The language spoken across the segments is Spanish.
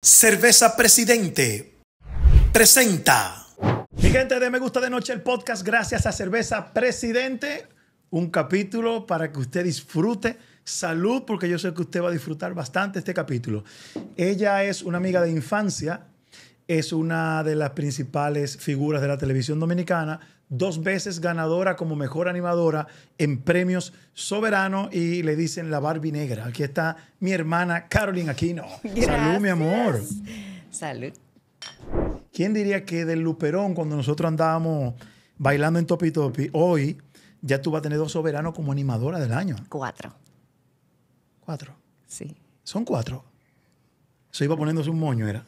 Cerveza Presidente presenta. Mi gente de Me Gusta de Noche el podcast, gracias a Cerveza Presidente. Un capítulo para que usted disfrute. Salud, porque yo sé que usted va a disfrutar bastante este capítulo. Ella es una amiga de infancia, es una de las principales figuras de la televisión dominicana, dos veces ganadora como mejor animadora en premios soberano y le dicen la Barbie negra. Aquí está mi hermana Carolina Aquino. Salud, mi amor. Salud. ¿Quién diría que del Luperón, cuando nosotros andábamos bailando en Topi Topi, hoy ya tú vas a tener dos soberanos como animadora del año? Cuatro. ¿Cuatro? Sí. Son cuatro. Eso iba poniéndose un moño, era.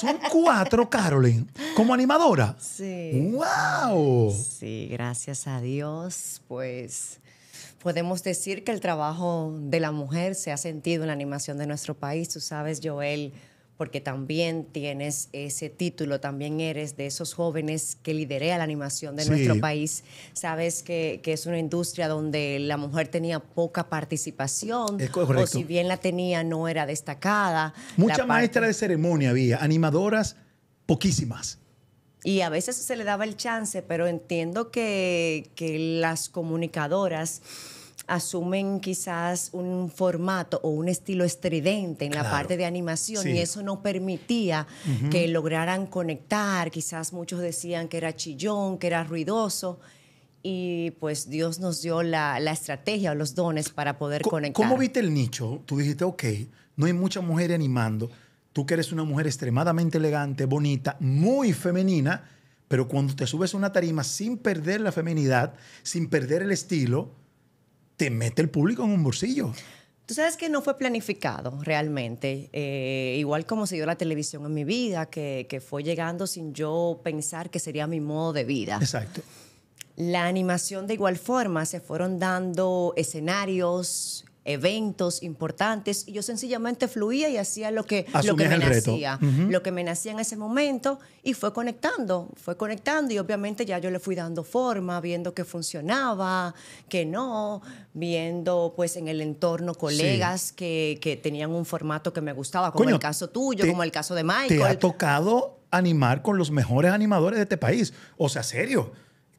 Son cuatro, Carolyn, como animadora. Sí. ¡Wow! Sí, gracias a Dios, pues podemos decir que el trabajo de la mujer se ha sentido en la animación de nuestro país. Tú sabes, Joel, porque también tienes ese título, también eres de esos jóvenes que lidera la animación de nuestro país. Sabes que, es una industria donde la mujer tenía poca participación, o si bien la tenía, no era destacada. Mucha maestra de ceremonia había, animadoras poquísimas. Y a veces se le daba el chance, pero entiendo que las comunicadoras asumen quizás un formato o un estilo estridente en la parte de animación y eso no permitía que lograran conectar. Quizás muchos decían que era chillón, que era ruidoso y pues Dios nos dio la, estrategia o los dones para poder conectar. ¿Cómo viste el nicho? Tú dijiste, ok, no hay mucha mujer animando. Tú que eres una mujer extremadamente elegante, bonita, muy femenina, pero cuando te subes a una tarima sin perder la feminidad, sin perder el estilo, te mete el público en un bolsillo. Tú sabes que no fue planificado realmente, eh, igual como se dio la televisión en mi vida, que, que fue llegando sin yo pensar que sería mi modo de vida. Exacto. La animación de igual forma, se fueron dando escenarios, eventos importantes y yo sencillamente fluía y hacía lo que, que me nacía, lo que me nacía en ese momento y fue conectando, fue conectando y obviamente ya yo le fui dando forma, viendo que funcionaba, que no, viendo pues en el entorno colegas que, tenían un formato que me gustaba, como el caso tuyo, como el caso de Michael. Te ha tocado animar con los mejores animadores de este país, o sea, serio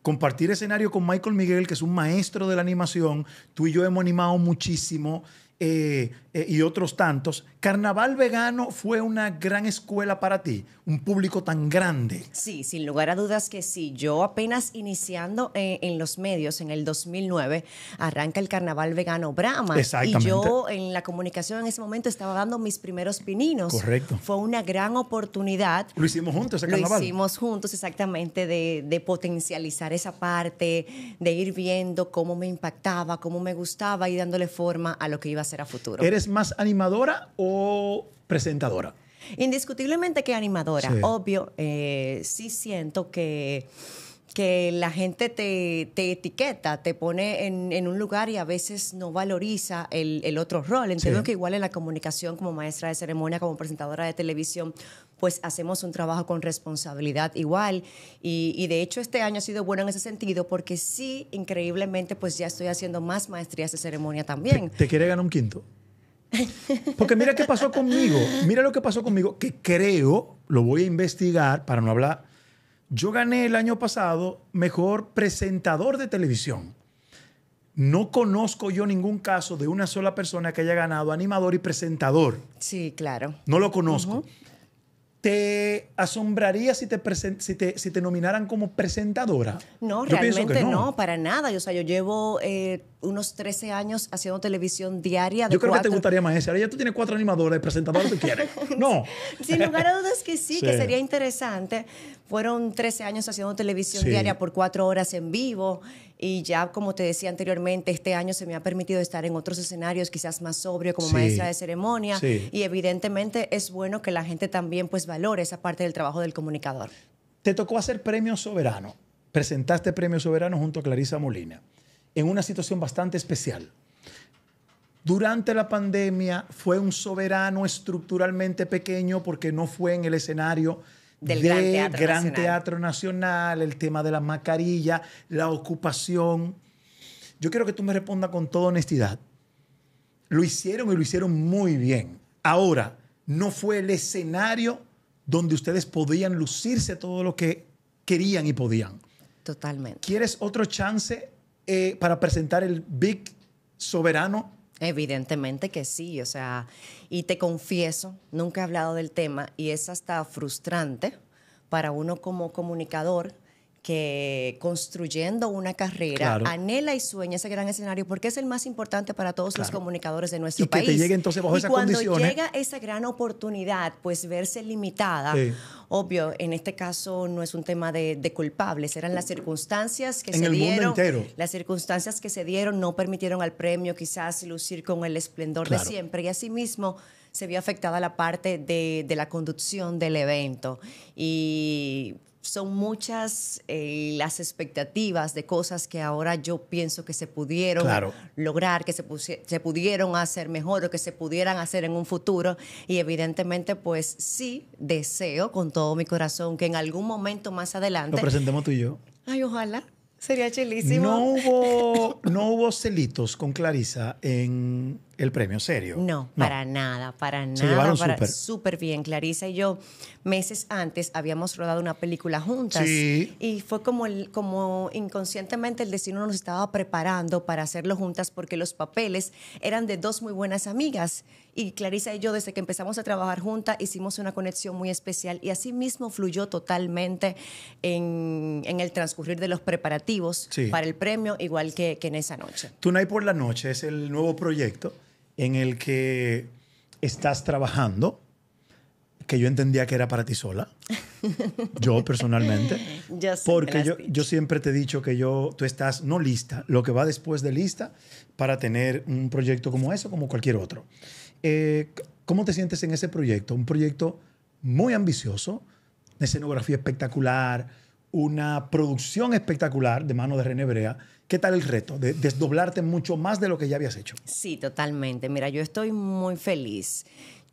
compartir escenario con Michael Miguel, que es un maestro de la animación. Tú y yo hemos animado muchísimo. Eh, eh, y otros tantos, Carnaval Vegano fue una gran escuela para ti, un público tan grande. Sí, sin lugar a dudas que sí. Yo apenas iniciando eh, en los medios, en el 2009, arranca el Carnaval Vegano Brahma. Y yo en la comunicación en ese momento estaba dando mis primeros pininos. Correcto. Fue una gran oportunidad. Lo hicimos juntos, ese carnaval. Lo hicimos juntos, exactamente, de, potencializar esa parte, de ir viendo cómo me impactaba, cómo me gustaba y dándole forma a lo que iba a ser a futuro. Eres más animadora o presentadora? Indiscutiblemente que animadora. Obvio, eh, sí siento que que la gente te, etiqueta, te pone en, un lugar y a veces no valoriza el, otro rol. Entiendo que igual en la comunicación como maestra de ceremonia, como presentadora de televisión, pues hacemos un trabajo con responsabilidad igual. Y, de hecho este año ha sido bueno en ese sentido porque sí, increíblemente, pues ya estoy haciendo más maestrías de ceremonia también. te quiere ganar un quinto? Porque mira qué pasó conmigo, mira lo que pasó conmigo, que creo, lo voy a investigar para no hablar. Yo gané el año pasado mejor presentador de televisión. No conozco yo ningún caso de una sola persona que haya ganado animador y presentador. Sí, claro. No lo conozco. ¿Te asombraría si te, si si te, nominaran como presentadora? No, realmente no. para nada. O sea, yo llevo eh, unos 13 años haciendo televisión diaria. De yo creo que te gustaría más Ahora ya tú tienes cuatro animadores, presentadores, tú quieres. No. Sin lugar a dudas que sí, que sería interesante. Fueron 13 años haciendo televisión diaria por cuatro horas en vivo y ya, como te decía anteriormente, este año se me ha permitido estar en otros escenarios, quizás más sobrio como maestra de ceremonia y evidentemente es bueno que la gente también pues valore esa parte del trabajo del comunicador. Te tocó hacer Premio Soberano, presentaste Premio Soberano junto a Clarisa Molina, en una situación bastante especial. Durante la pandemia fue un soberano estructuralmente pequeño porque no fue en el escenario del Gran, Teatro, Nacional. el tema de la mascarilla, la ocupación. Yo quiero que tú me respondas con toda honestidad. Lo hicieron y lo hicieron muy bien. Ahora, no fue el escenario donde ustedes podían lucirse todo lo que querían y podían. Totalmente. ¿Quieres otro chance eh, para presentar el Big Soberano Evidentemente que sí, o sea, y te confieso, nunca he hablado del tema y es hasta frustrante para uno como comunicador que construyendo una carrera anhela y sueña ese gran escenario porque es el más importante para todos los comunicadores de nuestro país. entonces y cuando llega esa gran oportunidad, pues verse limitada sí. Obvio, en este caso no es un tema de, culpables, eran las circunstancias que se dieron. Las circunstancias que se dieron no permitieron al premio quizás lucir con el esplendor de siempre y asimismo se vio afectada la parte de, de la conducción del evento. Y son muchas eh, las expectativas de cosas que ahora yo pienso que se pudieron lograr, que se, se, pudieron hacer mejor o que se pudieran hacer en un futuro. Y evidentemente, pues sí, deseo con todo mi corazón que en algún momento más adelante... Lo presentemos tú y yo. Ay, ojalá. Sería chelísimo. No hubo, no hubo celitos con Clarisa en el premio serio. No, para nada, para Se nada. Para, súper bien. Clarisa y yo, meses antes, habíamos rodado una película juntas. Y fue como, como inconscientemente el destino nos estaba preparando para hacerlo juntas porque los papeles eran de dos muy buenas amigas. Y Clarisa y yo, desde que empezamos a trabajar juntas, hicimos una conexión muy especial y así mismo fluyó totalmente en, el transcurrir de los preparativos para el premio, igual que, en esa noche. Tonight por la noche es el nuevo proyecto en el que estás trabajando, que yo entendía que era para ti sola, yo personalmente, porque yo, siempre te he dicho que yo, tú estás no lista, lo que va después de lista para tener un proyecto como eso, como cualquier otro. Eh, ¿Cómo te sientes en ese proyecto? Un proyecto muy ambicioso, de escenografía espectacular, una producción espectacular de mano de René Brea. ¿Qué tal el reto de desdoblarte mucho más de lo que ya habías hecho? Sí, totalmente. Mira, yo estoy muy feliz.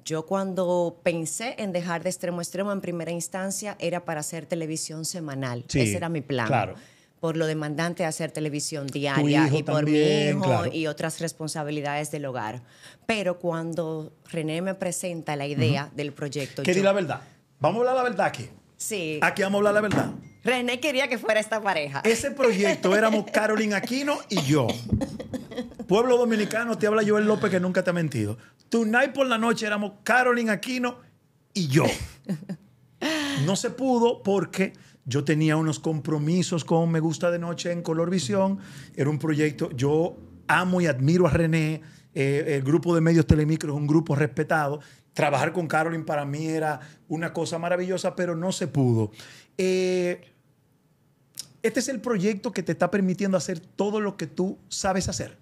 Yo cuando pensé en dejar de extremo a extremo en primera instancia era para hacer televisión semanal. Ese era mi plan. Claro por lo demandante de hacer televisión diaria y por mi hijo y otras responsabilidades del hogar. Pero cuando René me presenta la idea del proyecto... Que di la verdad? Vamos a hablar la verdad aquí. Sí. Aquí vamos a hablar la verdad. René quería que fuera esta pareja. Ese proyecto éramos carolyn Aquino y yo. Pueblo Dominicano, te habla Joel López que nunca te ha mentido. Tonight por la noche éramos carolyn Aquino y yo. No se pudo porque yo tenía unos compromisos con Me Gusta de Noche en Color Visión. Era un proyecto, yo amo y admiro a René. Eh, el grupo de medios Telemicro es un grupo respetado. Trabajar con Carolyn para mí era una cosa maravillosa, pero no se pudo. Eh, este es el proyecto que te está permitiendo hacer todo lo que tú sabes hacer.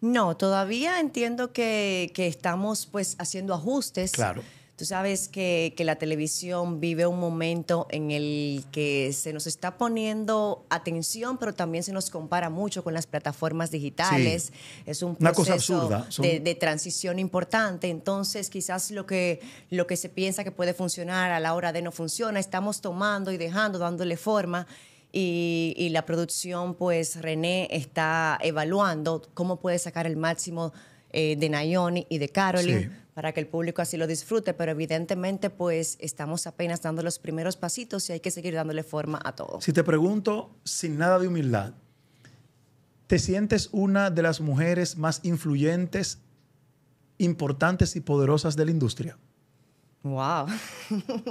No, todavía entiendo que, que estamos pues haciendo ajustes. Claro Tú sabes que, que, la televisión vive un momento en el que se nos está poniendo atención, pero también se nos compara mucho con las plataformas digitales. Es un proceso De, transición importante. Entonces, quizás lo que, lo que se piensa que puede funcionar a la hora de no funciona, estamos tomando y dejando, dándole forma. Y, y la producción, pues René está evaluando cómo puede sacar el máximo eh, de Nayoni y de Carolyn para que el público así lo disfrute, pero evidentemente pues estamos apenas dando los primeros pasitos y hay que seguir dándole forma a todo. Si te pregunto sin nada de humildad, ¿te sientes una de las mujeres más influyentes, importantes y poderosas de la industria? Wow.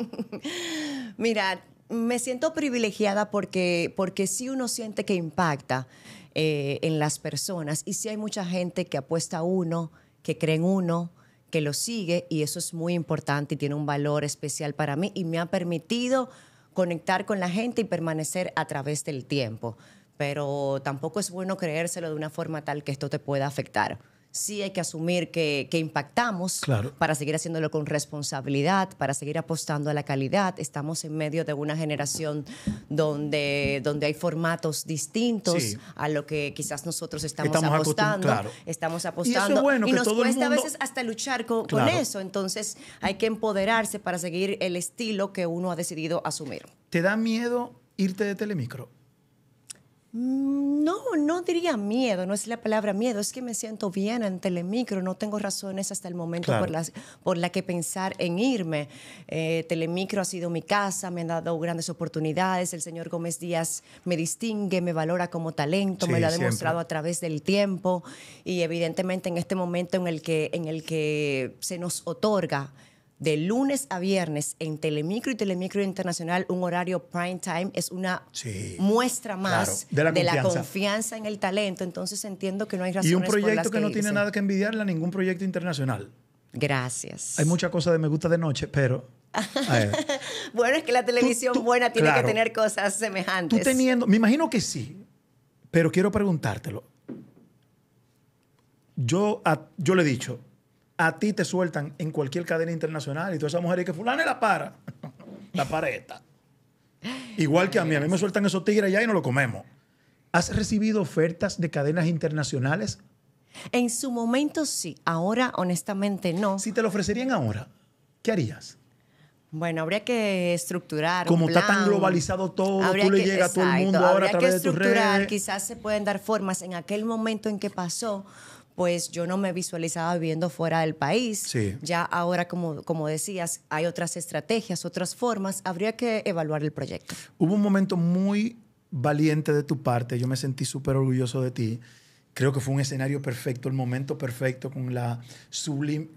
Mira, me siento privilegiada porque, porque sí uno siente que impacta. Eh, en las personas. Y si hay mucha gente que apuesta a uno, que cree en uno, que lo sigue y eso es muy importante y tiene un valor especial para mí y me ha permitido conectar con la gente y permanecer a través del tiempo. Pero tampoco es bueno creérselo de una forma tal que esto te pueda afectar sí hay que asumir que, impactamos para seguir haciéndolo con responsabilidad, para seguir apostando a la calidad. Estamos en medio de una generación donde, donde hay formatos distintos a lo que quizás nosotros estamos, apostando. Estamos apostando. Y, nos a veces hasta luchar con eso. Entonces hay que empoderarse para seguir el estilo que uno ha decidido asumir. ¿Te da miedo irte de Telemicro? Mm, no, no diría miedo, no es la palabra miedo, es que me siento bien en Telemicro, no tengo razones hasta el momento por, las, la que pensar en irme. Eh, Telemicro ha sido mi casa, me han dado grandes oportunidades, el señor Gómez Díaz me distingue, me valora como talento, me lo ha demostrado a través del tiempo y evidentemente en este momento en el que se nos otorga de lunes a viernes en Telemicro y Telemicro Internacional, un horario prime time es una muestra más de, la, confianza. en el talento. Entonces entiendo que no hay razones Y un proyecto que, no tiene nada que envidiarle a ningún proyecto internacional. Gracias. Hay muchas cosas de me gusta de noche, pero bueno, es que la televisión buena tiene que tener cosas semejantes. Tú teniendo, me imagino que sí, pero quiero preguntártelo. Yo, yo le he dicho, a ti te sueltan en cualquier cadena internacional y todas esas mujeres que fulana la para. la para esta. Igual que a mí, a mí me sueltan esos tigres allá y no lo comemos. ¿Has recibido ofertas de cadenas internacionales? En su momento sí, ahora honestamente no. Si te lo ofrecerían ahora, ¿qué harías? Bueno, habría que estructurar. Como está tan globalizado todo, tú le llegas a todo el mundo ahora a través de tus redes. quizás se pueden dar formas. En aquel momento en que pasó, pues yo no me visualizaba viviendo fuera del país. Ya ahora, como, decías, hay otras estrategias, otras formas. Habría que evaluar el proyecto. Hubo un momento muy valiente de tu parte. Yo me sentí súper orgulloso de ti. Creo que fue un escenario perfecto, el momento perfecto, con la sublime,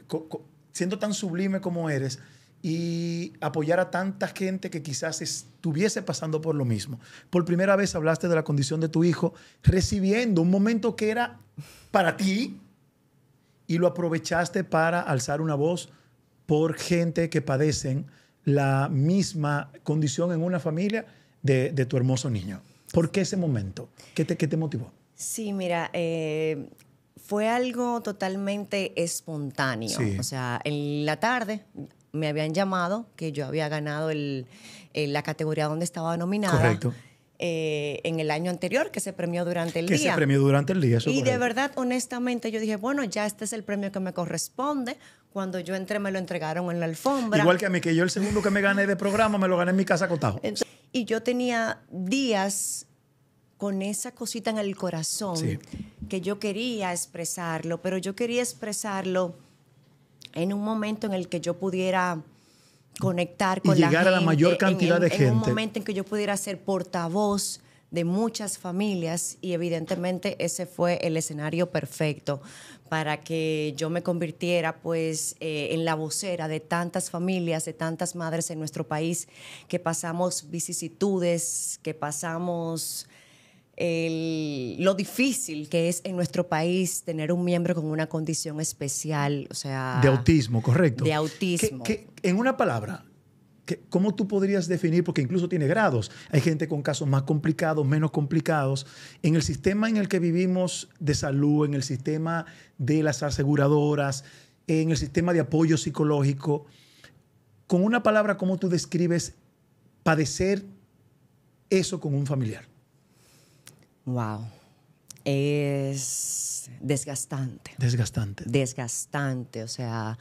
siendo tan sublime como eres y apoyar a tanta gente que quizás estuviese pasando por lo mismo. Por primera vez hablaste de la condición de tu hijo, recibiendo un momento que era para ti y lo aprovechaste para alzar una voz por gente que padecen la misma condición en una familia de, de tu hermoso niño. ¿Por qué ese momento? ¿Qué te, qué te motivó? Sí, mira, eh, fue algo totalmente espontáneo. O sea, en la tarde me habían llamado que yo había ganado el, eh, la categoría donde estaba nominada. Correcto. Eh, en el año anterior que se premió durante el día. Que se premió durante el día. Eso y de verdad, honestamente, yo dije, bueno, ya este es el premio que me corresponde. Cuando yo entré, me lo entregaron en la alfombra. Igual que a mí, que yo el segundo que me gané de programa, me lo gané en mi casa acotado. y yo tenía días con esa cosita en el corazón que yo quería expresarlo, pero yo quería expresarlo en un momento en el que yo pudiera conectar con la llegar a la mayor cantidad en, de gente. En un momento en que yo pudiera ser portavoz de muchas familias y evidentemente ese fue el escenario perfecto para que yo me convirtiera pues eh, en la vocera de tantas familias, de tantas madres en nuestro país que pasamos vicisitudes, que pasamos lo difícil que es en nuestro país tener un miembro con una condición especial, o sea... De autismo, correcto. De autismo. en una palabra, ¿cómo tú podrías definir? Porque incluso tiene grados. Hay gente con casos más complicados, menos complicados. En el sistema en el que vivimos de salud, en el sistema de las aseguradoras, en el sistema de apoyo psicológico, con una palabra, ¿cómo tú describes padecer eso con un familiar? Wow. Es desgastante. Desgastante. Desgastante. O sea,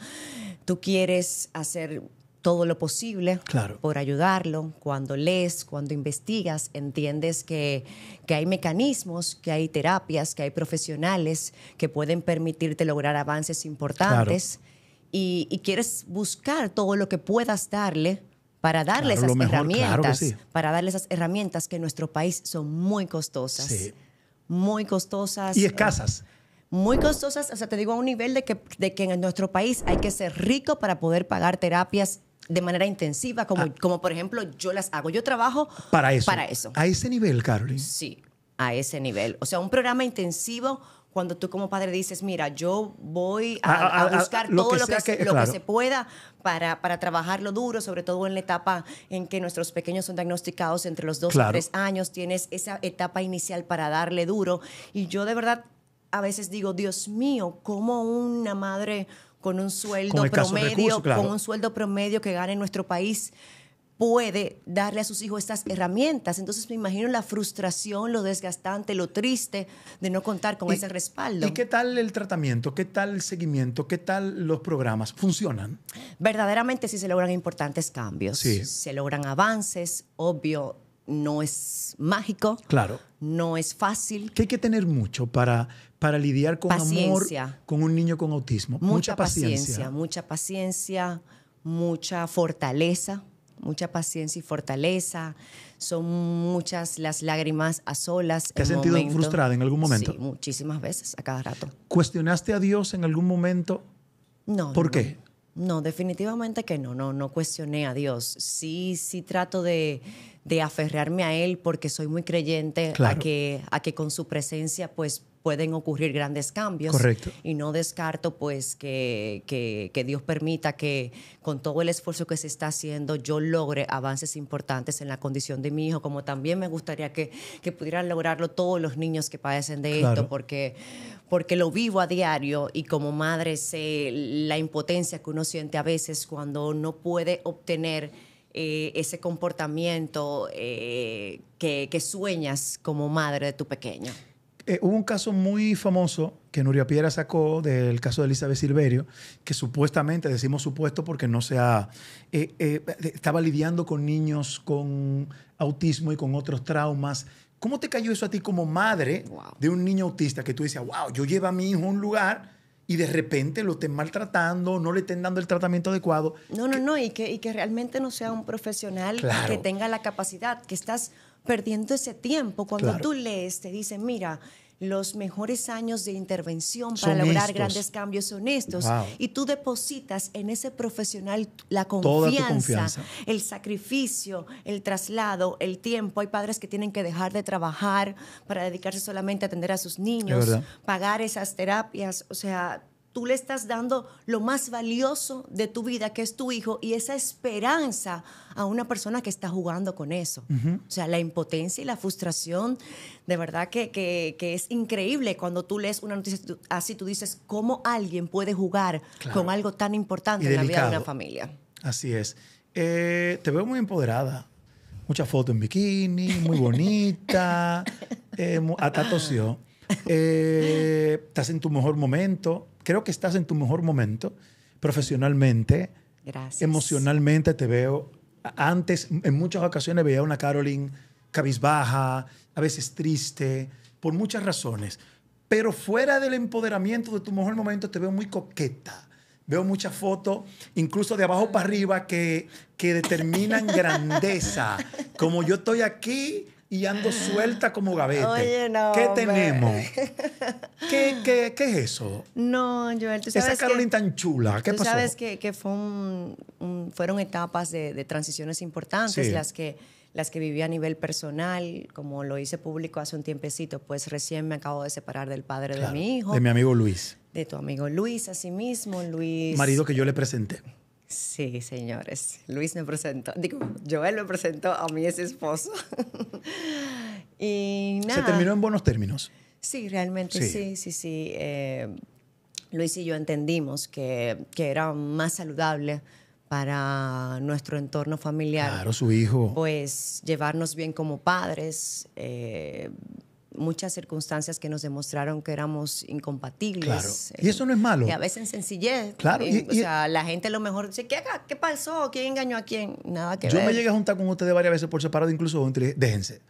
tú quieres hacer todo lo posible claro. por ayudarlo. Cuando lees, cuando investigas, entiendes que, hay mecanismos, que hay terapias, que hay profesionales que pueden permitirte lograr avances importantes. Y, y, quieres buscar todo lo que puedas darle para darle esas herramientas, para darle esas herramientas que en nuestro país son muy costosas. Sí. Muy costosas. Y escasas. Muy costosas, o sea, te digo a un nivel de que, de que en nuestro país hay que ser rico para poder pagar terapias de manera intensiva, como, ah. como por ejemplo yo las hago. Yo trabajo para eso. Para eso. A ese nivel, Carolyn. Sí, a ese nivel. O sea, un programa intensivo cuando tú como padre dices, mira, yo voy a, ah, ah, ah, buscar todo lo, que, se pueda para, trabajarlo duro, sobre todo en la etapa en que nuestros pequeños son diagnosticados entre los dos y tres años, tienes esa etapa inicial para darle duro. Y yo de verdad a veces digo, Dios mío, ¿cómo una madre con un sueldo promedio, con un sueldo promedio que gane en nuestro país puede darle a sus hijos estas herramientas. Entonces me imagino la frustración, lo desgastante, lo triste de no contar con ese respaldo. ¿Y qué tal el tratamiento? ¿Qué tal el seguimiento? ¿Qué tal los programas? ¿Funcionan? Verdaderamente sí se logran importantes cambios. Sí. Se logran avances, obvio, no es mágico. Claro. No es fácil. Que hay que tener mucho para, para lidiar con paciencia. con un niño con autismo. Mucha, paciencia. Mucha paciencia, mucha fortaleza mucha paciencia y fortaleza. Son muchas las lágrimas a solas. ¿Te has sentido frustrada en algún momento? Sí, muchísimas veces, a cada rato. ¿Cuestionaste a Dios en algún momento? No. ¿Por qué? No, definitivamente que no, no, no cuestioné a Dios. Sí, sí trato de, de aferrarme a Él porque soy muy creyente que, a que con su presencia pues pueden ocurrir grandes cambios. Y no descarto pues que, Dios permita que con todo el esfuerzo que se está haciendo yo logre avances importantes en la condición de mi hijo, como también me gustaría que, que pudieran lograrlo todos los niños que padecen de esto, porque, porque lo vivo a diario y como madre sé la impotencia que uno siente a veces cuando no puede obtener eh, ese comportamiento eh, que sueñas como madre de tu pequeño. Eh, hubo un caso muy famoso que Nuria Piera sacó del caso de Elizabeth Silverio, que supuestamente, decimos supuesto porque no se ha, eh, eh, estaba lidiando con niños con autismo y con otros traumas. ¿Cómo te cayó eso a ti como madre de un niño autista que tú dices, wow, yo llevo a mi hijo a un lugar y de repente lo estén maltratando, no le estén dando el tratamiento adecuado? No, no, no, y que, y que realmente no sea un profesional que tenga la capacidad, que estás perdiendo ese tiempo. Cuando tú lees, te dicen, mira, los mejores años de intervención para lograr grandes cambios son estos. Y tú depositas en ese profesional la confianza, confianza, el sacrificio, el traslado, el tiempo. Hay padres que tienen que dejar de trabajar para dedicarse solamente a atender a sus niños, pagar esas terapias. O sea, tú le estás dando lo más valioso de tu vida, que es tu hijo, y esa esperanza a una persona que está jugando con eso. O sea, la impotencia y la frustración, de verdad que, es increíble cuando tú lees una noticia así, tú dices, ¿cómo alguien puede jugar con algo tan importante en la vida de una familia? Así es. Eh, te veo muy empoderada. Muchas foto en bikini, muy bonita, eh, hasta eh, estás en tu mejor momento creo que estás en tu mejor momento profesionalmente. Gracias. Emocionalmente te veo. Antes, en muchas ocasiones, veía una Caroline cabizbaja, a veces triste, por muchas razones. Pero fuera del empoderamiento de tu mejor momento, te veo muy coqueta. Veo muchas fotos, incluso de abajo para arriba, que, que determinan grandeza. Como yo estoy aquí, y ando suelta como gavete. Oye, no, ¿Qué tenemos? ¿Qué, ¿Qué, qué, es eso? No, Joel, tú sabes. Esa Carolina tan chula, ¿qué tú sabes que, fueron etapas de, transiciones importantes las, que, las que viví a nivel personal, como lo hice público hace un tiempecito, pues recién me acabo de separar del padre de mi hijo. De mi amigo Luis. De tu amigo Luis, así mismo, Luis. Marido que yo le presenté. Sí, señores. Luis me presentó, digo, Joel me presentó a mi ese esposo. y nada. ¿Se terminó en buenos términos? Sí, realmente sí, sí, sí. Eh, Luis y yo entendimos que, era más saludable para nuestro entorno familiar. Claro, su hijo. Pues llevarnos bien como padres, eh, muchas circunstancias que nos demostraron que éramos incompatibles. Claro. Y eh, eso no es malo. Y a veces en sencillez. Claro. Eh, y, o sea, la gente a lo mejor dice, ¿qué, qué pasó? ¿Quién engañó a quién? Nada que ver. Yo me llegué a juntar con ustedes varias veces por separado, incluso entre, déjense,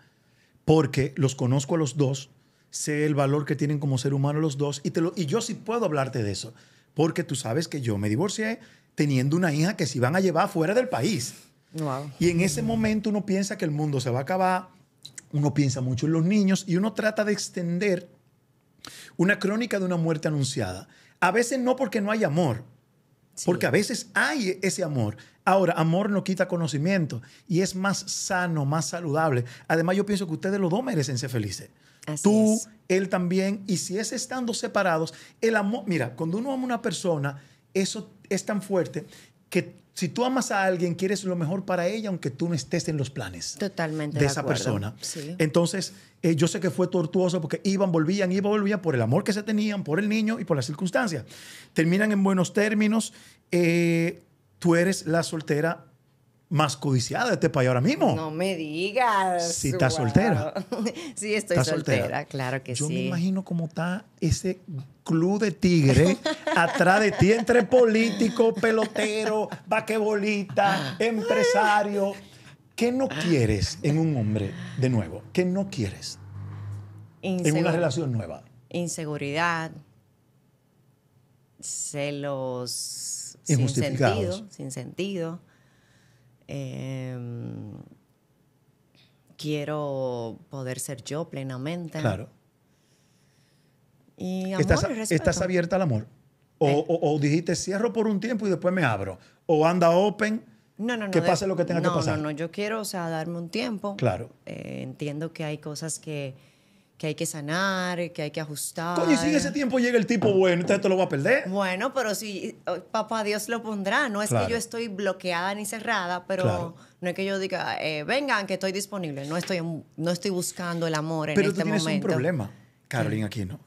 porque los conozco a los dos, sé el valor que tienen como ser humano los dos, y, te lo, y yo sí puedo hablarte de eso, porque tú sabes que yo me divorcié teniendo una hija que se iban a llevar fuera del país. Y en ese momento uno piensa que el mundo se va a acabar, uno piensa mucho en los niños y uno trata de extender una crónica de una muerte anunciada. A veces no porque no hay amor, porque a veces hay ese amor. Ahora, amor no quita conocimiento y es más sano, más saludable. Además, yo pienso que ustedes los dos merecen ser felices. Tú, él también. Y si es estando separados, el amor, mira, cuando uno ama a una persona, eso es tan fuerte que si tú amas a alguien, quieres lo mejor para ella, aunque tú no estés en los planes de, esa persona. Entonces, eh, yo sé que fue tortuoso porque iban, volvían, iban, volvían por el amor que se tenían, por el niño y por las circunstancias. Terminan en buenos términos. Eh, tú eres la soltera más codiciada de este país ahora mismo. No me digas. Si estás soltera. sí, estoy soltera? claro que sí. Yo me imagino cómo está ese club de tigre atrás de ti entre político, pelotero, vaquebolita, empresario. ¿Qué no quieres en un hombre de nuevo? ¿Qué no quieres en una relación nueva? Inseguridad, celos sin sentido, sin sentido Em, quiero poder ser yo plenamente. Claro. Y amor ¿Estás, ¿Estás abierta al amor? Eh. O, dijiste cierro por un tiempo y después me abro? ¿O anda open? No, no, no. Que pase lo que tenga que pasar. No, no, yo quiero, o sea, darme un tiempo. Claro. Eh, entiendo que hay cosas que que hay que sanar, que hay que ajustar. y si ese tiempo llega el tipo bueno, entonces te lo va a perder. Bueno, pero si oh, papá Dios lo pondrá, no es que yo estoy bloqueada ni cerrada, pero no es que yo diga, eh, vengan, que estoy disponible, no estoy, no estoy buscando el amor en este Pero tú tienes un problema, Carolina aquí, ¿no?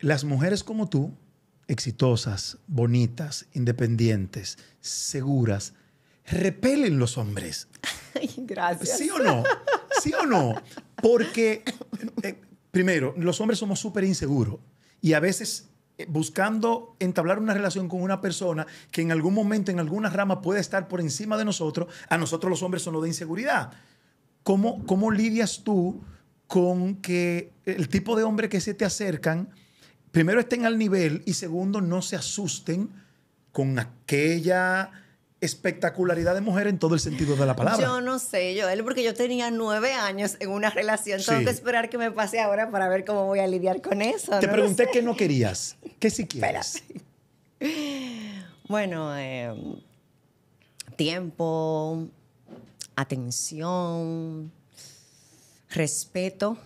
Las mujeres como tú, exitosas, bonitas, independientes, seguras, repelen los hombres. gracias. ¿Sí o no? ¿Sí o no? Porque primero, los hombres somos súper inseguros y a veces eh, buscando entablar una relación con una persona que en algún momento, en alguna rama puede estar por encima de nosotros, a nosotros los hombres son los de inseguridad. ¿Cómo, cómo lidias tú con que el tipo de hombre que se te acercan, primero estén al nivel y segundo no se asusten con aquella espectacularidad de mujer en todo el sentido de la palabra. Yo no sé, yo él porque yo tenía nueve años en una relación. Tengo que esperar que me pase ahora para ver cómo voy a lidiar con eso. Te pregunté qué no querías. ¿Qué sí quieres? Bueno, em, tiempo, atención, respeto.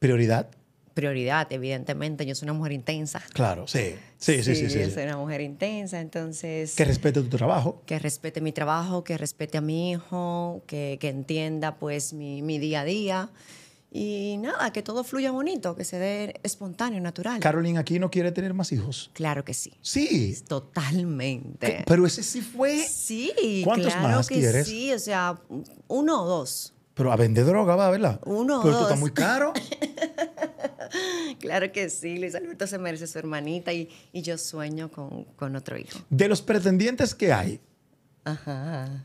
¿Prioridad? prioridad, evidentemente. Yo soy una mujer intensa. Claro, sí. Sí, sí, sí. yo soy una mujer intensa, entonces... Que respete tu trabajo. Que respete mi trabajo, que respete a mi hijo, que, entienda pues mi, día a día. Y nada, que todo fluya bonito, que se dé espontáneo, natural. carolina aquí no quiere tener más hijos. Claro que sí. Sí. Totalmente. Pero ese sí fue. Sí. ¿Cuántos claro más quieres? Sí, o sea, uno o dos. Pero a vender droga va, ¿verdad? Uno. o Pero esto está muy caro. claro que sí, Luis Alberto se merece su hermanita y, yo sueño con, otro hijo. De los pretendientes que hay,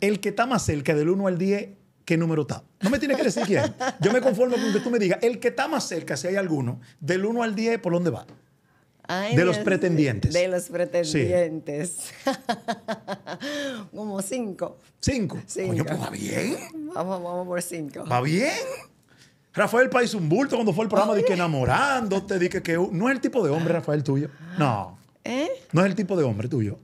el que está más cerca del 1 al 10, ¿qué número está? No me tiene que decir quién. Yo me conformo con que tú me digas, el que está más cerca, si hay alguno, del 1 al 10, ¿por dónde va? de los pretendientes. De los pretendientes. Como cinco. ¿Cinco? Coño, pues va bien. Vamos, vamos por cinco. ¿Va bien? Rafael País un bulto cuando fue el programa de que enamorándote, dije que, que no es el tipo de hombre, Rafael, tuyo. No. ¿Eh? No es el tipo de hombre tuyo.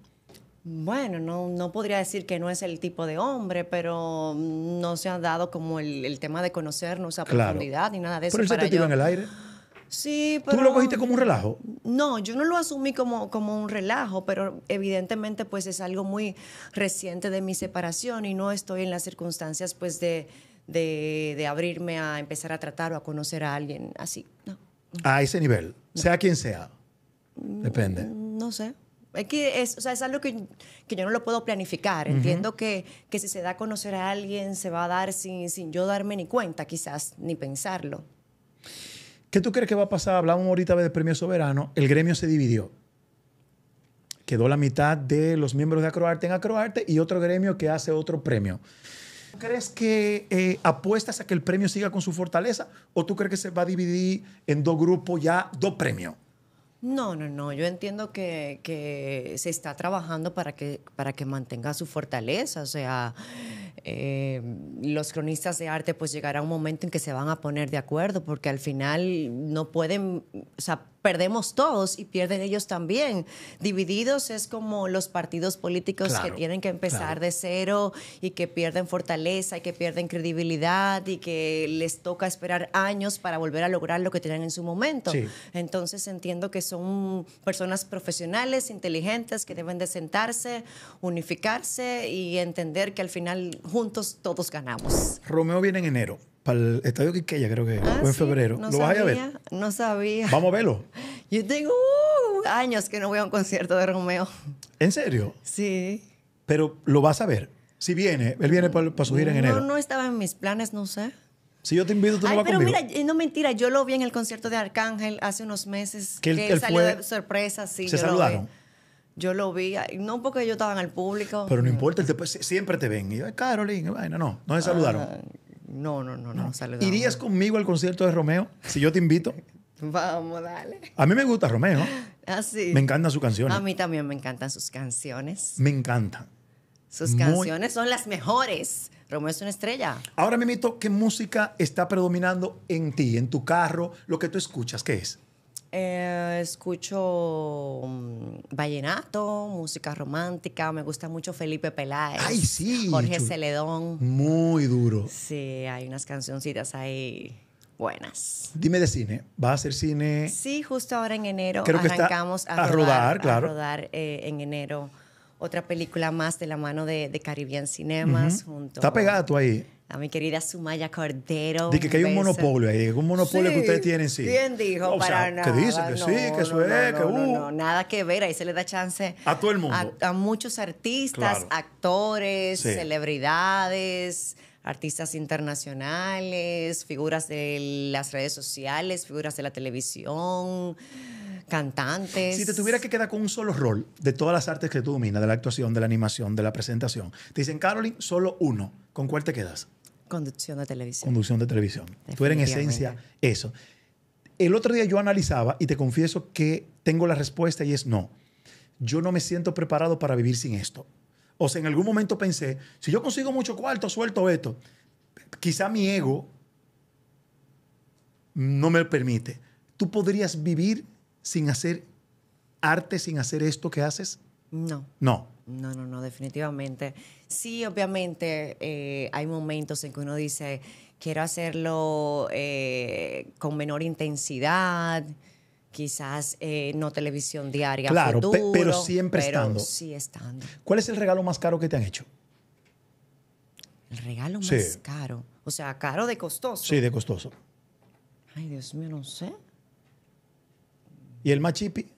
Bueno, no, podría decir que no es el tipo de hombre, pero no se ha dado como el, tema de conocernos a profundidad ni nada de eso. Pero él te tiró en el aire. Sí, pero... ¿Tú lo cogiste como un relajo? No, yo no lo asumí como, como un relajo, pero evidentemente pues es algo muy reciente de mi separación y no estoy en las circunstancias pues de de, abrirme a empezar a tratar o a conocer a alguien así. A ese nivel, sea quien sea. Depende. Mm, no, sé. Es que es, o sea, es algo que, yo no lo puedo planificar. Entiendo que, si se da a conocer a alguien, se va a dar sin, yo darme ni cuenta, quizás, ni pensarlo. ¿Qué tú crees que va a pasar? Hablamos ahorita del premio soberano. El gremio se dividió. Quedó la mitad de los miembros de Acroarte en Acroarte y otro gremio que hace otro premio. ¿Crees que eh, apuestas a que el premio siga con su fortaleza o tú crees que se va a dividir en dos grupos ya, dos premios? No, no, no. Yo entiendo que, se está trabajando para que, para que mantenga su fortaleza. O sea, eh, los cronistas de arte pues llegará un momento en que se van a poner de acuerdo porque al final no pueden, o perdemos todos y pierden ellos también. Divididos es como los partidos políticos que tienen que empezar de cero y que pierden fortaleza y que pierden credibilidad y que les toca esperar años para volver a lograr lo que tenían en su momento. Entonces entiendo que son personas profesionales, inteligentes, que deben de sentarse, unificarse y entender que al final juntos todos ganamos. Romeo viene en enero para el Estadio Quiqueya, creo que ah, en febrero. ¿Lo vas a ver? No sabía. Vamos a verlo. Yo tengo uh, años que no voy a un concierto de Romeo. ¿En serio? Sí. Pero lo vas a ver. Si viene, él viene para, subir en enero. No, no estaba en mis planes, no sé. Si yo te invito, tú no vas pero mira, no mentira, yo lo vi en el concierto de Arcángel hace unos meses. Que salió de sorpresa, sí. Se saludaron. Yo lo vi, no porque yo estaba en el público. Pero no importa, siempre te ven. Y yo, Carolina, no, no, no se saludaron. Ah, no, no, no, no, ¿Irías conmigo al concierto de Romeo si yo te invito? Vamos, dale. A mí me gusta Romeo. Ah, sí. Me encantan sus canciones. A mí también me encantan sus canciones. Me encantan. Sus canciones son las mejores. Romeo es una estrella. Ahora, Mimito, ¿qué música está predominando en ti, en tu carro? Lo que tú escuchas, ¿qué es? Eh, escucho mm, vallenato, música romántica, me gusta mucho Felipe Peláez. Jorge Celedón. Muy duro. Sí, hay unas cancioncitas ahí buenas. Dime de cine, ¿va a hacer cine? Sí, justo ahora en enero Creo arrancamos que a, rodar, eh, en enero otra película más de la mano de, Caribbean Cinemas Está pegada ahí a mi querida Sumaya Cordero. Dice que, hay un monopolio ahí, un monopolio que ustedes tienen, sí. ¿Quién dijo? O sea, Que dicen que sí, que eso es, no, que uh. nada que ver, ahí se le da chance. A todo el mundo. A, muchos artistas, actores, celebridades, artistas internacionales, figuras de las redes sociales, figuras de la televisión cantantes. Si te tuviera que quedar con un solo rol de todas las artes que tú dominas, de la actuación, de la animación, de la presentación, te dicen, Carolyn, solo uno. ¿Con cuál te quedas? Conducción de televisión. Conducción de televisión. Tú eres en esencia eso. El otro día yo analizaba y te confieso que tengo la respuesta y es no. Yo no me siento preparado para vivir sin esto. O sea, en algún momento pensé, si yo consigo mucho cuarto, suelto esto. Quizá mi ego no me permite. ¿Tú podrías vivir sin hacer arte, sin hacer esto que haces? No. No. No, no, no, definitivamente. Sí, obviamente eh, hay momentos en que uno dice, quiero hacerlo eh, con menor intensidad, quizás eh, no televisión diaria. Claro, pero siempre estando. Sí, estando. ¿Cuál es el regalo más caro que te han hecho? El regalo más caro. O sea, caro de costoso. Sí, de costoso. Ay, Dios mío, no sé. ¿Y el machipi?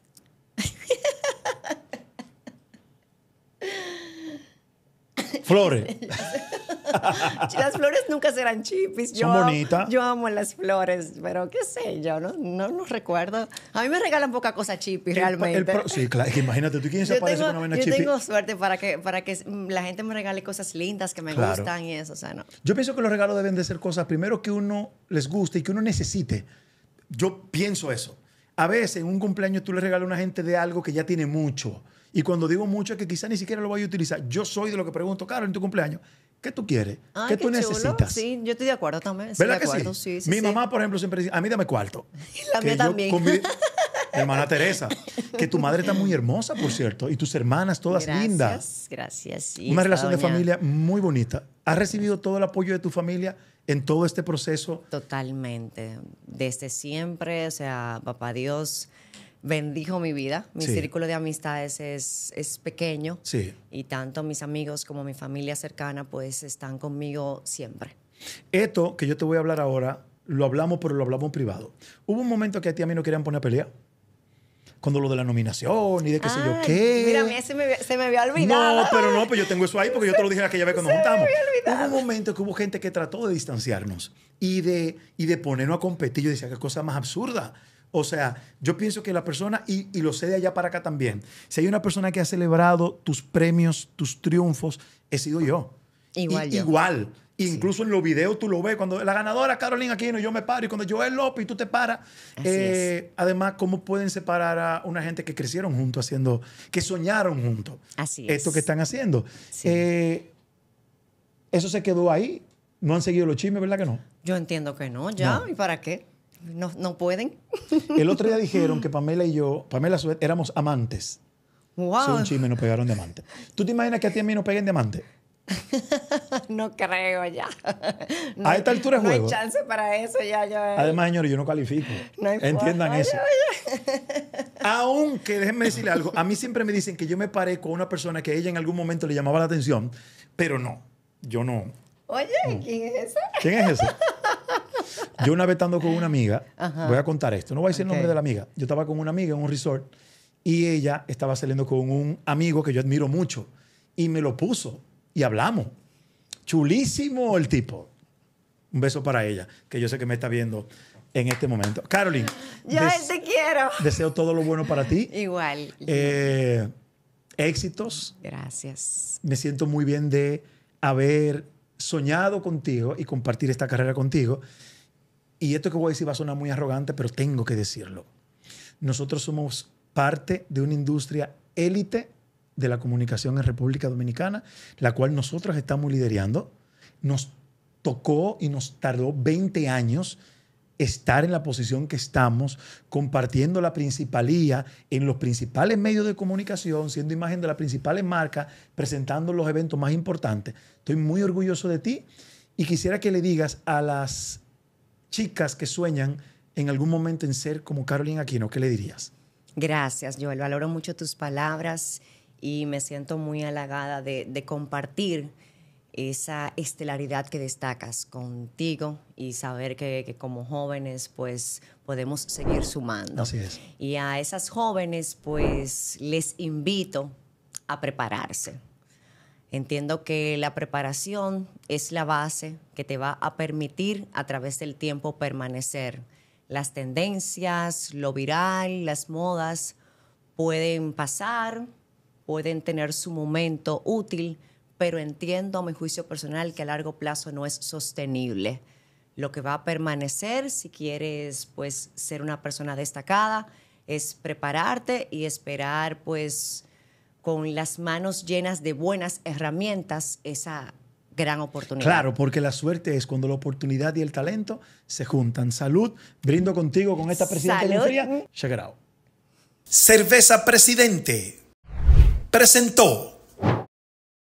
Flores. las flores nunca serán chipis. Son bonitas. Yo amo las flores, pero qué sé yo, no, no, recuerdo. A mí me regalan poca cosa chipis realmente. sí, claro, imagínate, tú quién se parece con una Yo tengo suerte para que, para que la gente me regale cosas lindas que me gustan y eso, o sea, no. Yo pienso que los regalos deben de ser cosas primero que uno les guste y que uno necesite. Yo pienso eso. A veces en un cumpleaños tú le regalas a una gente de algo que ya tiene mucho y cuando digo mucho es que quizá ni siquiera lo vaya a utilizar. Yo soy de lo que pregunto, Carol, en tu cumpleaños, ¿qué tú quieres? ¿Qué, tú necesitas? Sí, yo estoy de acuerdo también. sí? Mi mamá, por ejemplo, siempre dice, a mí dame cuarto. también. hermana Teresa, que tu madre está muy hermosa, por cierto, y tus hermanas todas lindas. Gracias, sí, Una relación de familia muy bonita. ¿Has recibido todo el apoyo de tu familia en todo este proceso? Totalmente. Desde siempre, o sea, papá Dios bendijo mi vida. Mi círculo de amistades es, pequeño y tanto mis amigos como mi familia cercana pues están conmigo siempre. Esto que yo te voy a hablar ahora, lo hablamos pero lo hablamos privado. Hubo un momento que a ti a mí no querían poner pelea. Cuando lo de la nominación y de qué sé yo ah, qué. Mira, a mí se me, había olvidado. No, pero no, pues yo tengo eso ahí porque yo te lo dije aquella vez cuando juntamos. hubo un momento que hubo gente que trató de distanciarnos y de, y de ponernos a competir. Yo decía, qué cosa más absurda. O sea, yo pienso que la persona, y, lo sé de allá para acá también, si hay una persona que ha celebrado tus premios, tus triunfos, he sido yo. Igual. Igual. Incluso en los videos tú lo ves. Cuando la ganadora Carolina no yo me paro. Y cuando yo Joel López, tú te paras. Eh, además, ¿cómo pueden separar a una gente que crecieron juntos haciendo, que soñaron juntos? Así es. Esto que están haciendo. Sí. Eh, eso se quedó ahí. No han seguido los chismes, ¿verdad que no? Yo entiendo que no, ya. ¿Y para qué? No, pueden. El otro día dijeron que Pamela y yo, Pamela éramos amantes. Wow. son un chisme, nos pegaron amantes ¿Tú te imaginas que a ti a mí nos peguen amantes? no creo ya. a esta altura es juego. No hay chance para eso ya. Yo, Además, señores, yo no califico. No Entiendan eso. Aunque, déjenme decirle algo, a mí siempre me dicen que yo me paré con una persona que ella en algún momento le llamaba la atención, pero no, yo no. Oye, ¿quién es esa? ¿Quién es esa? Yo una vez estando con una amiga, voy a contar esto, no voy a decir el nombre de la amiga. Yo estaba con una amiga en un resort y ella estaba saliendo con un amigo que yo admiro mucho y me lo puso y hablamos. Chulísimo el tipo. Un beso para ella, que yo sé que me está viendo en este momento. Carolyn. Yo te quiero. Deseo todo lo bueno para ti. Igual. Eh, éxitos. Gracias. Me siento muy bien de haber soñado contigo y compartir esta carrera contigo y esto que voy a decir va a sonar muy arrogante, pero tengo que decirlo. Nosotros somos parte de una industria élite de la comunicación en República Dominicana, la cual nosotros estamos liderando. Nos tocó y nos tardó 20 años estar en la posición que estamos, compartiendo la principalía en los principales medios de comunicación, siendo imagen de las principales marcas, presentando los eventos más importantes. Estoy muy orgulloso de ti y quisiera que le digas a las chicas que sueñan en algún momento en ser como Carolina Aquino, ¿qué le dirías? Gracias, Joel. Valoro mucho tus palabras y me siento muy halagada de, compartir esa estelaridad que destacas contigo y saber que, como jóvenes pues podemos seguir sumando. Así es. Y a esas jóvenes pues les invito a prepararse Entiendo que la preparación es la base que te va a permitir a través del tiempo permanecer. Las tendencias, lo viral, las modas pueden pasar, pueden tener su momento útil, pero entiendo a mi juicio personal que a largo plazo no es sostenible. Lo que va a permanecer si quieres pues ser una persona destacada es prepararte y esperar pues con las manos llenas de buenas herramientas esa gran oportunidad. Claro, porque la suerte es cuando la oportunidad y el talento se juntan. Salud, brindo contigo con esta presidenta Salud. Fría. Cerveza Presidente presentó